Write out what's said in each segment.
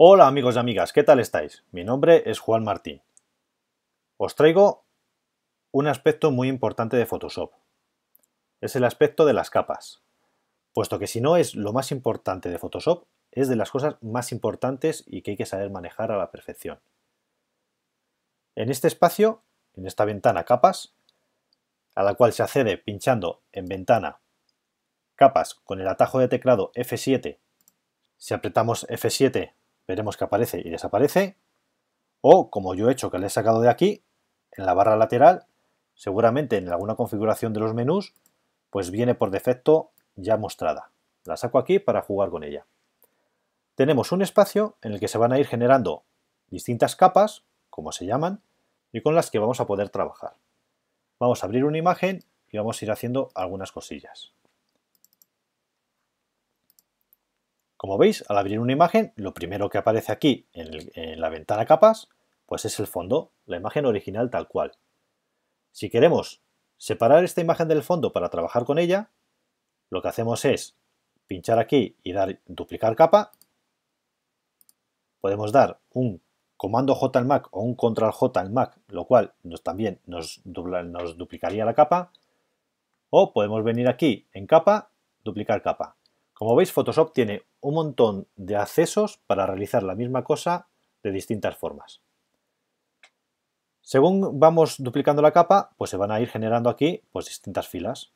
Hola amigos y amigas, ¿qué tal estáis? Mi nombre es Juan Martín. Os traigo un aspecto muy importante de Photoshop. Es el aspecto de las capas. Puesto que si no es lo más importante de Photoshop, es de las cosas más importantes y que hay que saber manejar a la perfección. En este espacio, en esta ventana capas, a la cual se accede pinchando en ventana capas con el atajo de teclado F7, si apretamos F7 veremos que aparece y desaparece. O, como yo he hecho que le he sacado de aquí, en la barra lateral, seguramente en alguna configuración de los menús, pues viene por defecto ya mostrada. La saco aquí para jugar con ella. Tenemos un espacio en el que se van a ir generando distintas capas, como se llaman, y con las que vamos a poder trabajar. Vamos a abrir una imagen y vamos a ir haciendo algunas cosillas. Como veis, al abrir una imagen, lo primero que aparece aquí en, la ventana capas, pues es el fondo, la imagen original tal cual. Si queremos separar esta imagen del fondo para trabajar con ella, lo que hacemos es pinchar aquí y dar duplicar capa. Podemos dar un comando J al Mac o un control J al Mac, lo cual nos, también nos, nos duplicaría la capa. O podemos venir aquí en capa, duplicar capa. Como veis, Photoshop tiene un montón de accesos para realizar la misma cosa de distintas formas. Según vamos duplicando la capa, pues se van a ir generando aquí pues, distintas filas.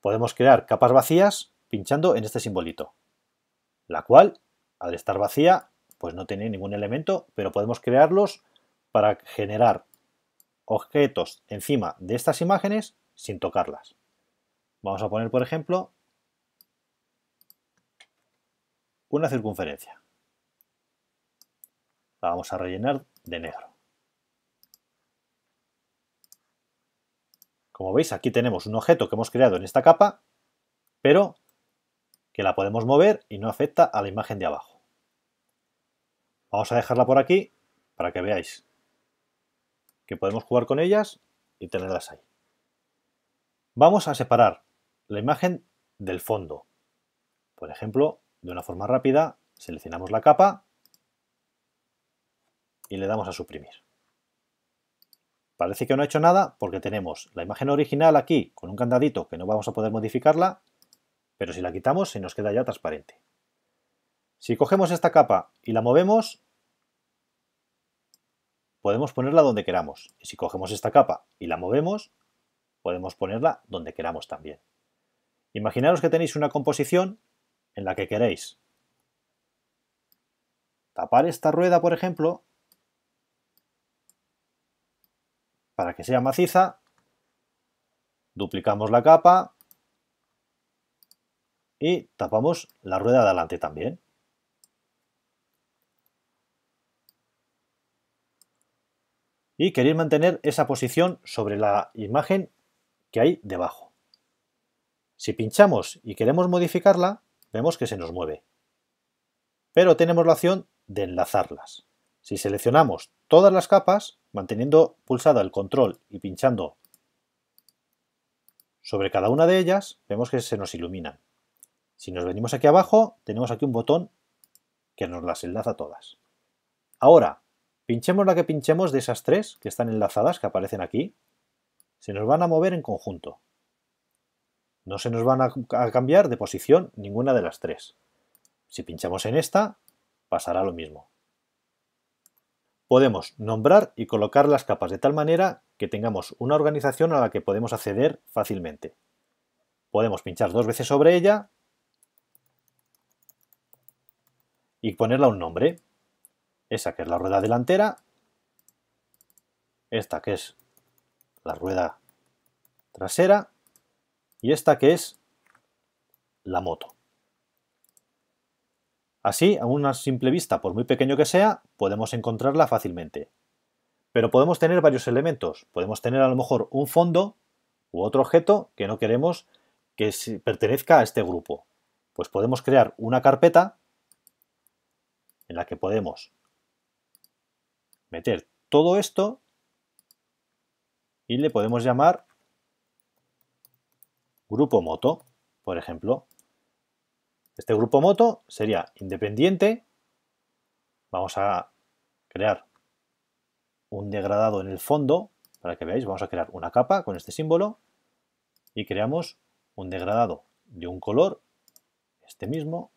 Podemos crear capas vacías pinchando en este simbolito, la cual, al estar vacía, pues no tiene ningún elemento, pero podemos crearlos para generar objetos encima de estas imágenes sin tocarlas. Vamos a poner, por ejemplo, una circunferencia. La vamos a rellenar de negro. Como veis, aquí tenemos un objeto que hemos creado en esta capa, pero que la podemos mover y no afecta a la imagen de abajo. Vamos a dejarla por aquí para que veáis que podemos jugar con ellas y tenerlas ahí. Vamos a separar la imagen del fondo. Por ejemplo, de una forma rápida, seleccionamos la capa y le damos a suprimir. Parece que no ha hecho nada porque tenemos la imagen original aquí con un candadito que no vamos a poder modificarla, pero si la quitamos se nos queda ya transparente. Si cogemos esta capa y la movemos, podemos ponerla donde queramos. Y si cogemos esta capa y la movemos, podemos ponerla donde queramos también. Imaginaros que tenéis una composición en la que queréis tapar esta rueda, por ejemplo, para que sea maciza, duplicamos la capa y tapamos la rueda de adelante también. Y queréis mantener esa posición sobre la imagen que hay debajo. Si pinchamos y queremos modificarla, Vemos que se nos mueve. Pero tenemos la opción de enlazarlas. Si seleccionamos todas las capas, manteniendo pulsada el control y pinchando sobre cada una de ellas, vemos que se nos iluminan. Si nos venimos aquí abajo, tenemos aquí un botón que nos las enlaza todas. Ahora, pinchemos la que pinchemos de esas tres que están enlazadas, que aparecen aquí, se nos van a mover en conjunto no se nos van a, cambiar de posición ninguna de las tres. Si pinchamos en esta, pasará lo mismo. Podemos nombrar y colocar las capas de tal manera que tengamos una organización a la que podemos acceder fácilmente. Podemos pinchar dos veces sobre ella y ponerla un nombre. Esa que es la rueda delantera, esta que es la rueda trasera y esta que es la moto. Así, a una simple vista, por muy pequeño que sea, podemos encontrarla fácilmente. Pero podemos tener varios elementos. Podemos tener a lo mejor un fondo u otro objeto que no queremos que pertenezca a este grupo. Pues podemos crear una carpeta en la que podemos meter todo esto y le podemos llamar grupo moto, por ejemplo. Este grupo moto sería independiente. Vamos a crear un degradado en el fondo para que veáis. Vamos a crear una capa con este símbolo y creamos un degradado de un color, este mismo.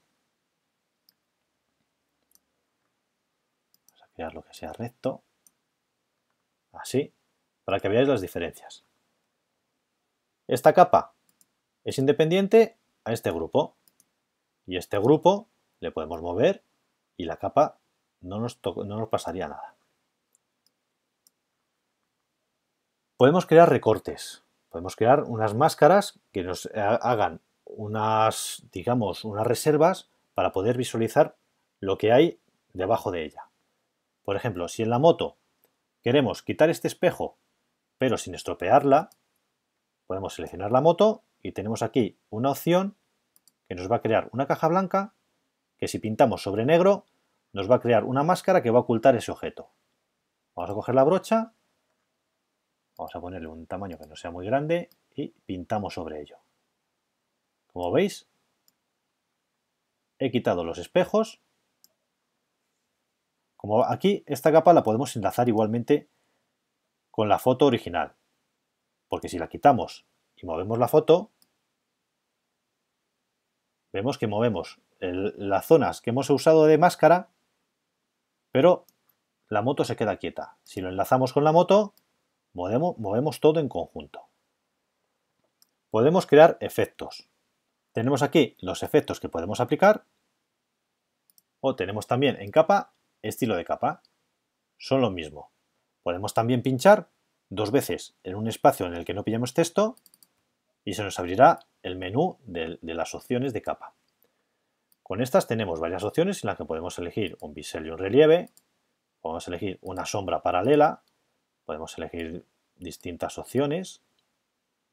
Vamos a crear lo que sea recto, así, para que veáis las diferencias. Esta capa es independiente a este grupo. Y este grupo le podemos mover y la capa no nos, no nos pasaría nada. Podemos crear recortes. Podemos crear unas máscaras que nos eh, hagan unas, digamos, unas reservas para poder visualizar lo que hay debajo de ella. Por ejemplo, si en la moto queremos quitar este espejo, pero sin estropearla, podemos seleccionar la moto y tenemos aquí una opción que nos va a crear una caja blanca que si pintamos sobre negro nos va a crear una máscara que va a ocultar ese objeto. Vamos a coger la brocha, vamos a ponerle un tamaño que no sea muy grande y pintamos sobre ello. Como veis, he quitado los espejos. Como aquí, esta capa la podemos enlazar igualmente con la foto original, porque si la quitamos y movemos la foto, vemos que movemos las zonas que hemos usado de máscara, pero la moto se queda quieta. Si lo enlazamos con la moto, movemos todo en conjunto. Podemos crear efectos. Tenemos aquí los efectos que podemos aplicar o tenemos también en capa, estilo de capa. Son lo mismo. Podemos también pinchar dos veces en un espacio en el que no pillamos texto y se nos abrirá el menú de, las opciones de capa. Con estas tenemos varias opciones en las que podemos elegir un bisel y un relieve, podemos elegir una sombra paralela, podemos elegir distintas opciones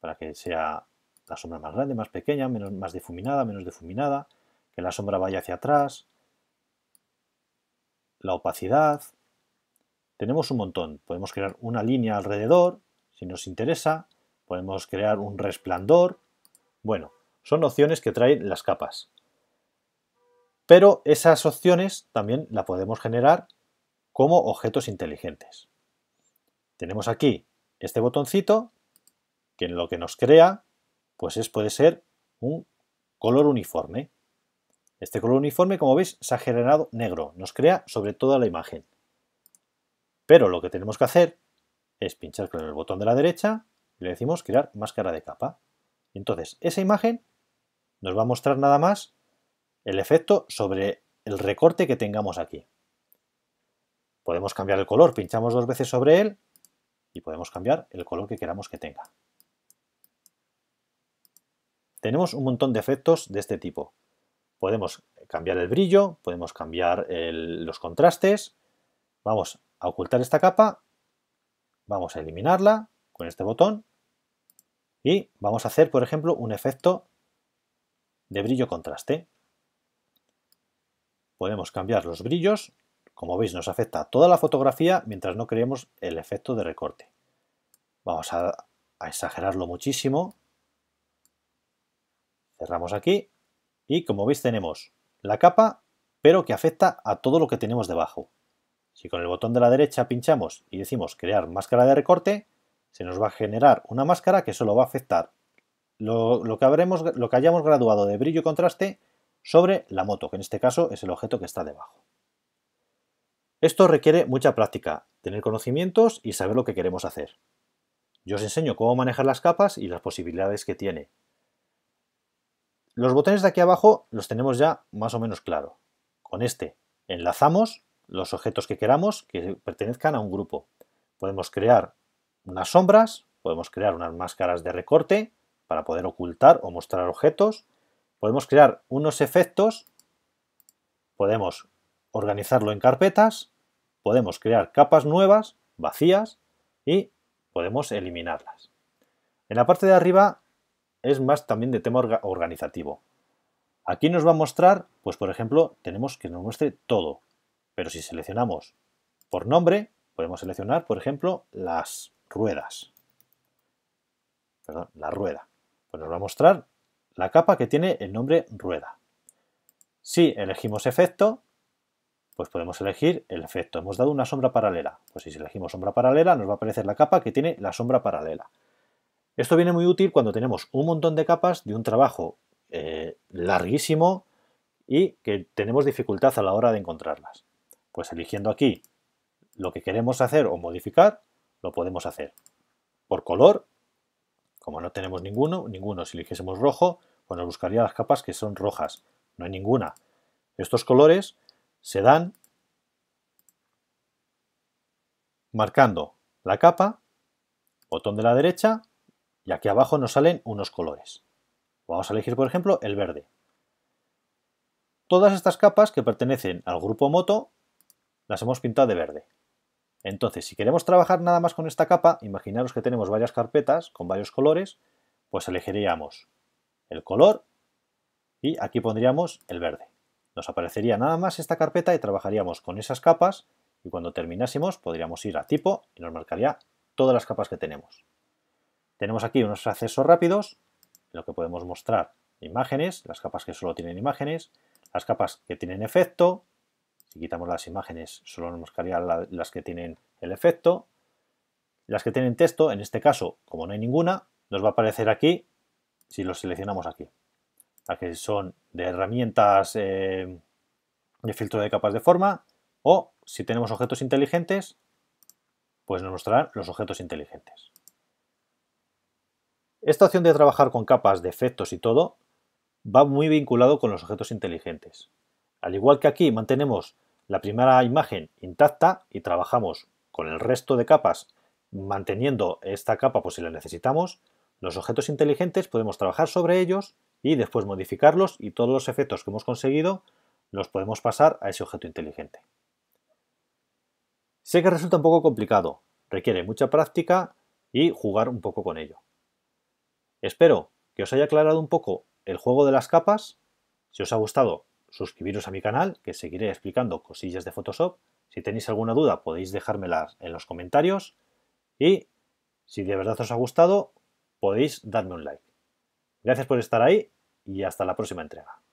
para que sea la sombra más grande, más pequeña, más difuminada, menos difuminada, que la sombra vaya hacia atrás, la opacidad. Tenemos un montón. Podemos crear una línea alrededor, si nos interesa podemos crear un resplandor. Bueno, son opciones que traen las capas. Pero esas opciones también las podemos generar como objetos inteligentes. Tenemos aquí este botoncito, que en lo que nos crea, pues es, puede ser un color uniforme. Este color uniforme, como veis, se ha generado negro, nos crea sobre toda la imagen. Pero lo que tenemos que hacer es pinchar con el botón de la derecha le decimos crear máscara de capa. Entonces, esa imagen nos va a mostrar nada más el efecto sobre el recorte que tengamos aquí. Podemos cambiar el color, pinchamos dos veces sobre él y podemos cambiar el color que queramos que tenga. Tenemos un montón de efectos de este tipo. Podemos cambiar el brillo, podemos cambiar los contrastes. Vamos a ocultar esta capa, vamos a eliminarla con este botón y vamos a hacer, por ejemplo, un efecto de brillo contraste. Podemos cambiar los brillos, como veis nos afecta a toda la fotografía mientras no creemos el efecto de recorte. Vamos a, a exagerarlo muchísimo. Cerramos aquí y como veis tenemos la capa pero que afecta a todo lo que tenemos debajo. Si con el botón de la derecha pinchamos y decimos crear máscara de recorte, se nos va a generar una máscara que solo va a afectar lo, que, lo que hayamos graduado de brillo y contraste sobre la moto, que en este caso es el objeto que está debajo. Esto requiere mucha práctica, tener conocimientos y saber lo que queremos hacer. Yo os enseño cómo manejar las capas y las posibilidades que tiene. Los botones de aquí abajo los tenemos ya más o menos claro. Con este enlazamos los objetos que queramos que pertenezcan a un grupo. Podemos crear unas sombras, podemos crear unas máscaras de recorte para poder ocultar o mostrar objetos, podemos crear unos efectos, podemos organizarlo en carpetas, podemos crear capas nuevas, vacías, y podemos eliminarlas. En la parte de arriba es más también de tema organizativo. Aquí nos va a mostrar, pues por ejemplo, tenemos que nos muestre todo, pero si seleccionamos por nombre, podemos seleccionar, por ejemplo, las ruedas. Perdón, la rueda. Pues nos va a mostrar la capa que tiene el nombre rueda. Si elegimos efecto, pues podemos elegir el efecto. Hemos dado una sombra paralela. Pues si elegimos sombra paralela, nos va a aparecer la capa que tiene la sombra paralela. Esto viene muy útil cuando tenemos un montón de capas de un trabajo eh, larguísimo y que tenemos dificultad a la hora de encontrarlas. Pues eligiendo aquí lo que queremos hacer o modificar, lo podemos hacer. Por color, como no tenemos ninguno, ninguno, si eligiésemos rojo, pues nos buscaría las capas que son rojas. No hay ninguna. Estos colores se dan marcando la capa, botón de la derecha, y aquí abajo nos salen unos colores. Vamos a elegir, por ejemplo, el verde. Todas estas capas que pertenecen al grupo moto las hemos pintado de verde. Entonces, si queremos trabajar nada más con esta capa, imaginaros que tenemos varias carpetas con varios colores, pues elegiríamos el color y aquí pondríamos el verde. Nos aparecería nada más esta carpeta y trabajaríamos con esas capas y cuando terminásemos podríamos ir a tipo y nos marcaría todas las capas que tenemos. Tenemos aquí unos accesos rápidos, en lo que podemos mostrar imágenes, las capas que solo tienen imágenes, las capas que tienen efecto, si quitamos las imágenes, solo nos mostraría las que tienen el efecto. Las que tienen texto, en este caso, como no hay ninguna, nos va a aparecer aquí si los seleccionamos aquí. Las que son de herramientas eh, de filtro de capas de forma o si tenemos objetos inteligentes, pues nos mostrarán los objetos inteligentes. Esta opción de trabajar con capas de efectos y todo va muy vinculado con los objetos inteligentes. Al igual que aquí mantenemos la primera imagen intacta y trabajamos con el resto de capas manteniendo esta capa por si la necesitamos. Los objetos inteligentes podemos trabajar sobre ellos y después modificarlos y todos los efectos que hemos conseguido los podemos pasar a ese objeto inteligente. Sé que resulta un poco complicado, requiere mucha práctica y jugar un poco con ello. Espero que os haya aclarado un poco el juego de las capas. Si os ha gustado, suscribiros a mi canal, que seguiré explicando cosillas de Photoshop. Si tenéis alguna duda podéis dejármela en los comentarios y si de verdad os ha gustado podéis darme un like. Gracias por estar ahí y hasta la próxima entrega.